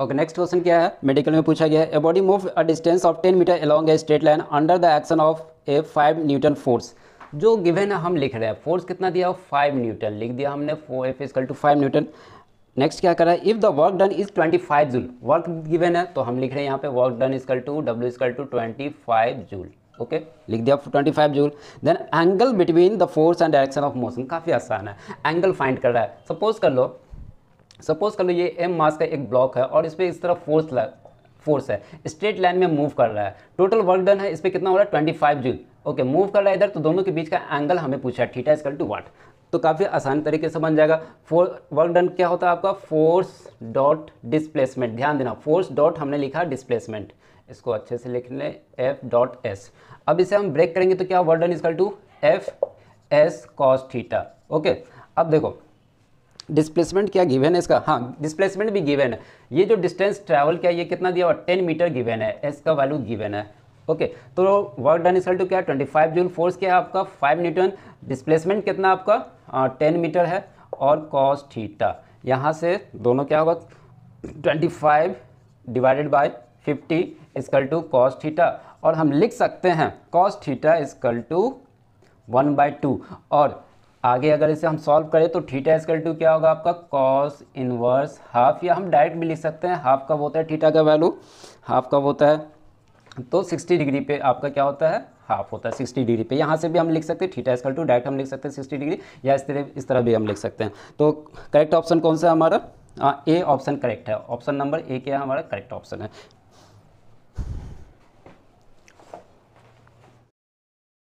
Okay next question क्या है medical में पूछा गया है body move a distance of ten metre along a straight line under the action of a five newton force जो given है हम लिख रहे हैं फोर्स कितना दिया फाइव न्यूटन लिख दिया हमने for F equal to five newton next क्या करा है if the work done is twenty five joule work given है तो हम लिख रहे हैं यहाँ पे work done equal to W equal to five joule okay okay? लिख दिया 25 joule then angle between the force and direction of motion काफ़ी आसान है एंगल फाइंड कर रहा है सपोज कर लो सपोज कर लो ये एम मास का एक ब्लॉक है और इस पर इस तरफ फोर्स फोर्स है स्ट्रेट लाइन में मूव कर रहा है टोटल वर्क डन है इस पर कितना हो रहा है twenty five joule okay move कर रहा है इधर तो दोनों के बीच का एंगल हमें पूछा है थीटा इसकल टू वाट तो काफ़ी आसान तरीके से बन जाएगा फोर वर्क डन क्या होता है आपका फोर्स डॉट डिस्प्लेसमेंट ध्यान देना फोर्स डॉट हमने लिखा डिस्प्लेसमेंट इसको अच्छे से लिख लें एफ डॉट एस अब इसे हम ब्रेक करेंगे तो क्या work done equal to F S cos theta okay अब देखो डिस्प्लेसमेंट क्या गिवन है इसका हाँ डिस्प्लेसमेंट भी गिवन है ये जो डिस्टेंस ट्रैवल किया ये कितना दिया हुआ टेन मीटर गिवन है इसका वैल्यू गिवन है ओके okay, तो वर्क डन इसल टू क्या ट्वेंटी फाइव जून फोर्स क्या है आपका फाइव न्यूटन डिस्प्लेसमेंट कितना आपका टेन हाँ, मीटर है और कॉस थीटा यहाँ से दोनों क्या होगा twenty five divided by fifty equal to cos theta और हम लिख सकते हैं cos theta equal to one by two और आगे अगर इसे हम सॉल्व करें तो थीटा स्क्वायर टू क्या होगा आपका कॉस इनवर्स हाफ या हम डायरेक्ट भी लिख सकते हैं हाफ कब होता है थीटा का वैल्यू हाफ कब होता है तो 60 डिग्री पे आपका क्या होता है हाफ होता है 60 डिग्री पे यहाँ से भी हम लिख सकते हैं थीटा स्क्वायर टू डायरेक्ट हम लिख सकते हैं 60 डिग्री या इस तरह इस तरह भी हम लिख सकते हैं तो करेक्ट ऑप्शन कौन सा है हमारा ए ऑप्शन करेक्ट है ऑप्शन नंबर ए क्या हमारा करेक्ट ऑप्शन है